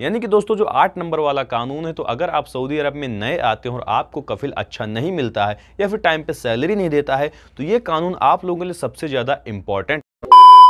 यानी कि दोस्तों जो आठ नंबर वाला कानून है तो अगर आप सऊदी अरब में नए आते हो और आपको कफिल अच्छा नहीं मिलता है या फिर टाइम पे सैलरी नहीं देता है तो ये कानून आप लोगों के लिए सबसे ज़्यादा इंपॉर्टेंट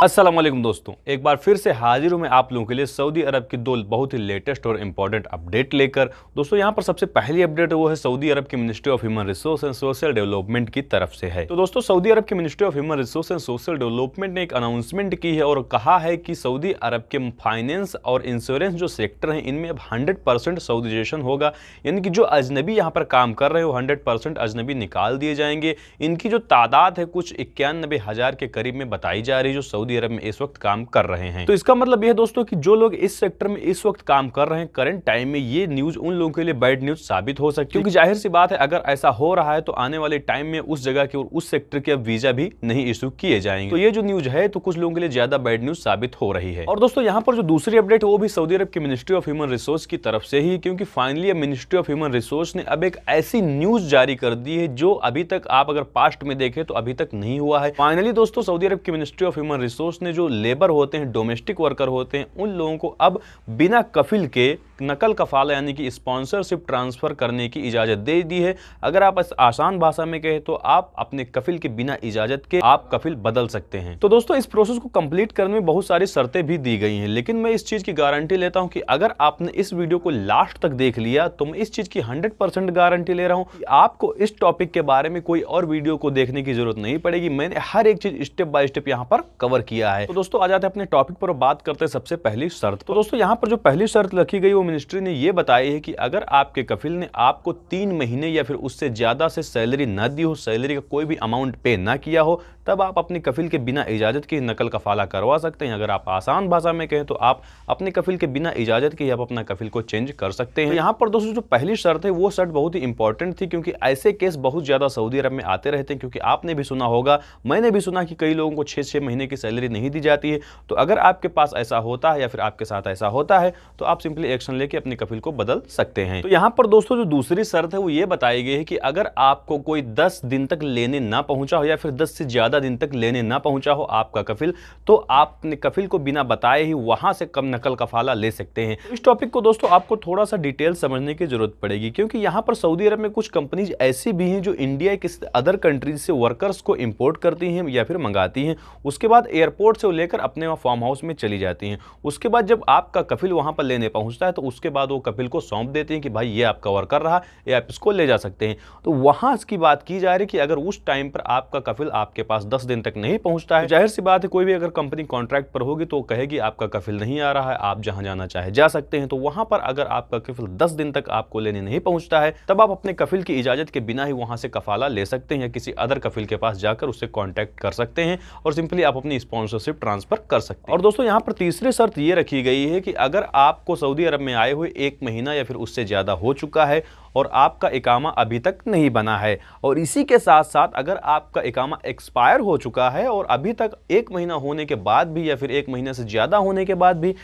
अस्सलाम वालेकुम दोस्तों एक बार फिर से हाजिर हूँ मैं आप लोगों के लिए सऊदी अरब की दो बहुत ही लेटेस्ट और इम्पॉर्टेंट अपडेट लेकर दोस्तों यहाँ पर सबसे पहली अपडेट वो है सऊदी अरब की ministry of human resource and social development की तरफ से है तो दोस्तों सऊदी अरब की ministry of human resource and social development ने एक अनाउंसमेंट की है और कहा है कि सऊदी अरब के फाइनेंस और इंश्योरेंस जो सेक्टर है इनमें अब हंड्रेड सऊदीजेशन होगा यानी कि जो अजनबी यहाँ पर काम कर रहे हो हंड्रेड अजनबी निकाल दिए जाएंगे इनकी जो तादाद है कुछ इक्यानबे के करीब में बताई जा रही जो सऊदी सऊदी अरब में इस वक्त काम कर रहे हैं तो इसका मतलब यह दोस्तों की जो लोग इस सेक्टर में इस वक्त काम कर रहे हैं करंट टाइम में ये न्यूज उन लोगों के लिए बैड न्यूज साबित हो सकती है क्योंकि जाहिर सी बात है अगर ऐसा हो रहा है तो आने वाले टाइम में उस जगह के और उस सेक्टर के अब वीजा भी नहीं इशू किए जाएंगे तो ये जो न्यूज है तो कुछ लोगों के लिए ज्यादा बैड न्यूज साबित हो रही है और दोस्तों यहाँ पर जो दूसरी अपडेट वो भी सऊदी अरब की मिनिस्ट्री ऑफ ह्यूमन रिसोर्स की तरफ से ही क्योंकि फाइनली अब मिनिस्ट्री ऑफ ह्यूमन रिसोर्स ने अब एक ऐसी न्यूज जारी कर दी है जो अभी तक आप अगर पास्ट में देखें तो अभी तक नहीं हुआ है फाइनली दोस्तों सऊदी अरब की ministry of human resource resource ने जो लेबर होते हैं डोमेस्टिक वर्कर होते हैं उन लोगों को अब बिना कफिल के नकल कफाला यानी कि स्पॉन्सरशिप ट्रांसफ़र करने की इजाज़त दे दी है अगर आप आसान भाषा में कहें तो आप अपने कफिल के बिना इजाज़त के आप कफिल बदल सकते हैं तो दोस्तों इस प्रोसेस को कंप्लीट करने में बहुत सारी शर्तें भी दी गई हैं लेकिन मैं इस चीज़ की गारंटी लेता हूँ कि अगर आपने इस वीडियो को लास्ट तक देख लिया तो मैं इस चीज़ की हंड्रेड गारंटी ले रहा हूँ आपको इस टॉपिक के बारे में कोई और वीडियो को देखने की जरूरत नहीं पड़ेगी मैंने हर एक चीज़ स्टेप बाय स्टेप यहाँ पर कवर किया किया है तो दोस्तों आ जाते हैं अपने टॉपिक पर बात करते हैं सबसे पहली शर्त तो दोस्तों यहाँ पर जो पहली शर्त रखी गई वो मिनिस्ट्री ने ये बताई है कि अगर आपके कफिल ने आपको तीन महीने या फिर उससे ज़्यादा से सैलरी न दी हो सैलरी का कोई भी अमाउंट पे ना किया हो तब आप अपने कफिल के बिना इजाज़त के नकल का फाला करवा सकते हैं अगर आप आसान भाषा में कहें तो आप अपने कफिल के बिना इजाज़त के आप अपना कफिल को चेंज कर सकते हैं तो यहाँ पर दोस्तों जो पहली शर्त है वो शर्त बहुत ही इंपॉर्टेंट थी क्योंकि ऐसे केस बहुत ज़्यादा सऊदी अरब में आते रहते हैं क्योंकि आपने भी सुना होगा मैंने भी सुना कि कई लोगों को छः छः महीने की सैलरी नहीं दी जाती है तो अगर आपके पास ऐसा होता है या फिर आपके साथ ऐसा होता है तो आप सिंपली एक्शन लेके अपने कफिल को बदल सकते हैं तो यहाँ पर दोस्तों जो दूसरी शर्त है वो ये बताई गई है कि अगर आपको कोई दस दिन तक लेने ना पहुंचा हो या फिर दस से ज़्यादा ज़्यादा दिन तक लेने ना पहुंचा हो आपका कफिल तो आपने कफिल को बिना बताए ही वहाँ से कम नकल कफाला ले सकते हैं इस टॉपिक को दोस्तों आपको थोड़ा सा डिटेल समझने की ज़रूरत पड़ेगी क्योंकि यहाँ पर सऊदी अरब में कुछ कंपनीज ऐसी भी हैं जो इंडिया के अदर कंट्रीज से वर्कर्स को इम्पोर्ट करती हैं या फिर मंगाती हैं उसके बाद एयरपोर्ट से लेकर अपने फार्म हाउस में चली जाती हैं उसके बाद जब आपका कफिल वहाँ पर लेने पहुँचता है तो उसके बाद वो कफिल को सौंप देते हैं कि भाई ये आपका वर्कर रहा या आप इसको ले जा सकते हैं तो वहाँ इसकी बात की जा रही है कि अगर उस टाइम पर आपका कफिल आपके पास पास दस दिन तक नहीं पहुंचता है जाहिर सी बात है कोई भी अगर कंपनी कॉन्ट्रैक्ट पर होगी तो कहेगी आपका कफिल नहीं आ रहा है आप जहां जाना चाहे जा सकते हैं तो वहां पर अगर आपका कफिल दस दिन तक आपको लेने नहीं पहुंचता है तब आप अपने कफिल की इजाजत के बिना ही वहां से कफाला ले सकते हैं या किसी अदर कफिल के पास जाकर उसे कॉन्टैक्ट कर सकते हैं और सिंपली आप अपनी स्पॉन्सरशिप ट्रांसफर कर सकते हैं और दोस्तों यहाँ पर तीसरी शर्त ये रखी गई है कि अगर आपको सऊदी अरब में आए हुए एक महीना या फिर उससे ज़्यादा हो चुका है और आपका इकामा अभी तक नहीं बना है और इसी के साथ साथ अगर आपका इकामा एक्सपायर हो चुका है और अभी तक एक महीना होने के बाद भी या फिर एक महीने से ज़्यादा होने के बाद भी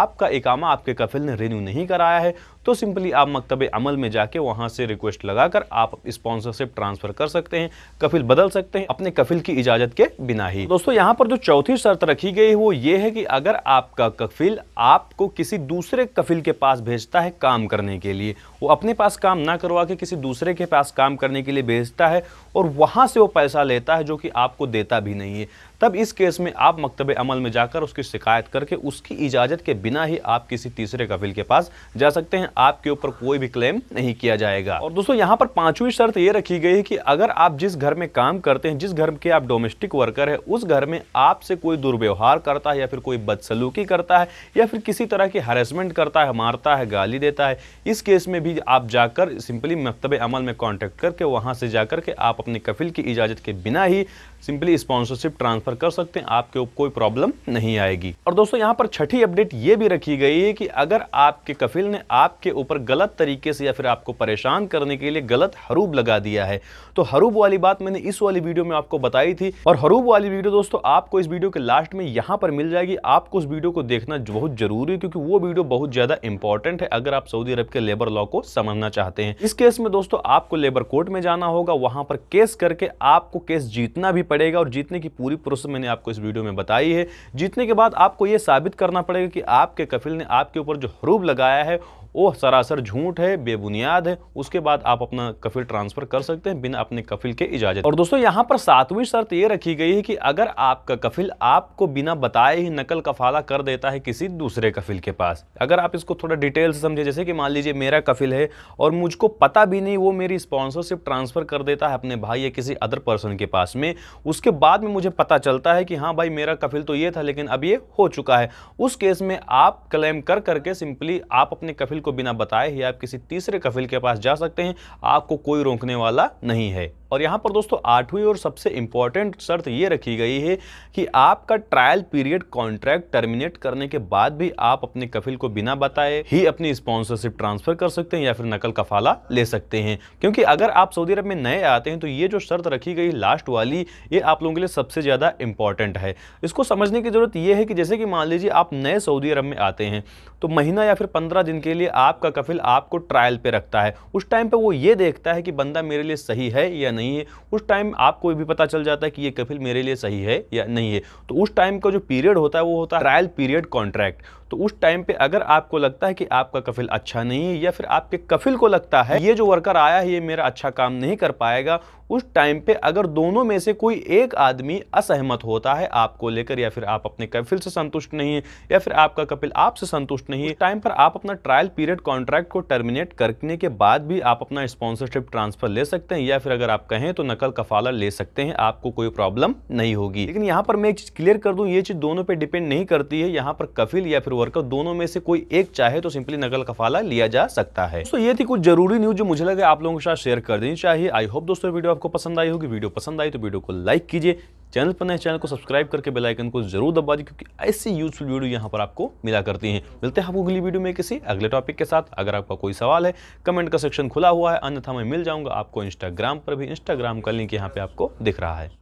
आपका इकामा आपके कफिल ने रिन्यू नहीं कराया है तो सिंपली आप मकतब अमल में जाके वहाँ से रिक्वेस्ट लगाकर आप स्पॉन्सरशिप ट्रांसफ़र कर सकते हैं कफिल बदल सकते हैं अपने कफिल की इजाज़त के बिना ही दोस्तों यहाँ पर जो चौथी शर्त रखी गई है वो ये है कि अगर आपका कफिल आपको किसी दूसरे कफिल के पास भेजता है काम करने के लिए वो अपने पास काम ना करवा के किसी दूसरे के पास काम करने के लिए भेजता है और वहाँ से वो पैसा लेता है जो कि आपको देता भी नहीं है तब इस केस में आप मकतब अमल में जाकर उसकी शिकायत करके उसकी इजाज़त के बिना ही आप किसी तीसरे कफिल के पास जा सकते हैं आपके ऊपर कोई भी क्लेम नहीं किया जाएगा और दोस्तों यहाँ पर पांचवी शर्त ये रखी गई है कि अगर आप जिस घर में काम करते हैं जिस घर के आप डोमेस्टिक वर्कर है उस घर में आपसे कोई दुर्व्यवहार करता है या फिर कोई बदसलूकी करता है या फिर किसी तरह की हरेसमेंट करता है मारता है गाली देता है इस केस में भी आप जाकर सिंपली मकतब अमल में कॉन्टेक्ट करके वहाँ से जाकर के आप अपने कफिल की इजाज़त के बिना ही सिंपली स्पॉन्सरशिप ट्रांसफर ट्रांसफर कर सकते हैं आपके कोई प्रॉब्लम नहीं आएगी और दोस्तों यहाँ पर छठी अपडेट ये भी रखी गई है कि अगर आपके कफिल ने आपके ऊपर गलत तरीके से या फिर आपको परेशान करने के लिए गलत हरूब लगा दिया है तो हरूब वाली बात मैंने इस वाली वीडियो में आपको बताई थी और हरूब वाली वीडियो दोस्तों आपको इस वीडियो के लास्ट में यहाँ पर मिल जाएगी आपको उस वीडियो को देखना बहुत जरूरी है क्योंकि वो वीडियो बहुत ज्यादा इंपॉर्टेंट है अगर आप सऊदी अरब के लेबर लॉ को समझना चाहते हैं इस केस में दोस्तों आपको लेबर कोर्ट में जाना होगा वहां पर केस करके आपको केस जीतना भी पड़ेगा और जीतने की पूरी प्रोसेस मैंने आपको इस वीडियो में बताई है जीतने के बाद आपको यह साबित करना पड़ेगा कि आपके कफिल ने आपके ऊपर जो हरूब लगाया है वो सरासर झूठ है बेबुनियाद है उसके बाद आप अपना कफिल ट्रांसफ़र कर सकते हैं बिना अपने कफिल के इजाज़त और दोस्तों यहाँ पर सातवीं शर्त ये रखी गई है कि अगर आपका कफिल आपको बिना बताए ही नकल कफाला कर देता है किसी दूसरे कफिल के पास अगर आप इसको थोड़ा डिटेल से समझे जैसे कि मान लीजिए मेरा कफिल है और मुझको पता भी नहीं वो मेरी स्पॉन्सरशिप ट्रांसफ़र कर देता है अपने भाई या किसी अदर पर्सन के पास में उसके बाद में मुझे पता चलता है कि हाँ भाई मेरा कफिल तो ये था लेकिन अब ये हो चुका है उस केस में आप क्लेम कर करके सिंपली आप अपने कफिल कफिल को बिना बताए ही आप किसी तीसरे कफिल के पास जा सकते हैं आपको कोई रोकने वाला नहीं है और यहाँ पर दोस्तों आठवीं और सबसे इम्पॉर्टेंट शर्त ये रखी गई है कि आपका ट्रायल पीरियड कॉन्ट्रैक्ट टर्मिनेट करने के बाद भी आप अपने कफिल को बिना बताए ही अपनी स्पॉन्सरशिप ट्रांसफर कर सकते हैं या फिर नकल कफाला ले सकते हैं क्योंकि अगर आप सऊदी अरब में नए आते हैं तो ये जो शर्त रखी गई लास्ट वाली ये आप लोगों के लिए सबसे ज़्यादा इंपॉर्टेंट है इसको समझने की ज़रूरत यह है कि जैसे कि मान लीजिए आप नए सऊदी अरब में आते हैं तो महीना या फिर पंद्रह दिन के लिए आपका कफिल आपको ट्रायल पर रखता है उस टाइम पर वो ये देखता है कि बंदा मेरे लिए सही है या नहीं है उस टाइम आपको भी पता चल जाता है कि ये कफिल मेरे लिए सही है या नहीं है तो उस टाइम का जो पीरियड होता है वो होता है ट्रायल पीरियड कॉन्ट्रैक्ट तो उस टाइम पे अगर आपको लगता है कि आपका कफिल अच्छा नहीं है या फिर आपके कफिल को लगता है ये जो वर्कर आया है ये मेरा अच्छा काम नहीं कर पाएगा उस टाइम पे अगर दोनों में से कोई एक आदमी असहमत होता है आपको लेकर या फिर आप अपने कफिल से संतुष्ट नहीं है या फिर आपका कपिल आपसे संतुष्ट नहीं है टाइम पर आप अपना ट्रायल पीरियड कॉन्ट्रैक्ट को टर्मिनेट करने के बाद भी आप अपना स्पॉन्सरशिप ट्रांसफर ले सकते हैं या फिर अगर आप कहें तो नकल कफाला ले सकते हैं आपको कोई प्रॉब्लम नहीं होगी लेकिन यहाँ पर मैं एक चीज़ क्लियर कर दूँ ये चीज़ दोनों पर डिपेंड नहीं करती है यहाँ पर कफिल या फिर वर्कर दोनों में से कोई एक चाहे तो सिंपली नकल कफाला लिया जा सकता है तो ये थी कुछ जरूरी न्यूज जो मुझे लगे आप लोगों के साथ शेयर कर देनी चाहिए आई होप दोस्तों वीडियो आपको पसंद आई होगी वीडियो पसंद आई तो वीडियो को लाइक कीजिए चैनल पर नए चैनल को सब्सक्राइब करके बेल आइकन को जरूर दबा दीजिए क्योंकि ऐसी यूजफुल वीडियो यहाँ पर आपको मिला करती हैं मिलते हैं आपको अगली वीडियो में किसी अगले टॉपिक के साथ अगर आपका कोई सवाल है कमेंट का सेक्शन खुला हुआ है अन्यथा मैं मिल जाऊंगा आपको इंस्टाग्राम पर भी इंस्टाग्राम का लिंक यहाँ पे आपको दिख रहा है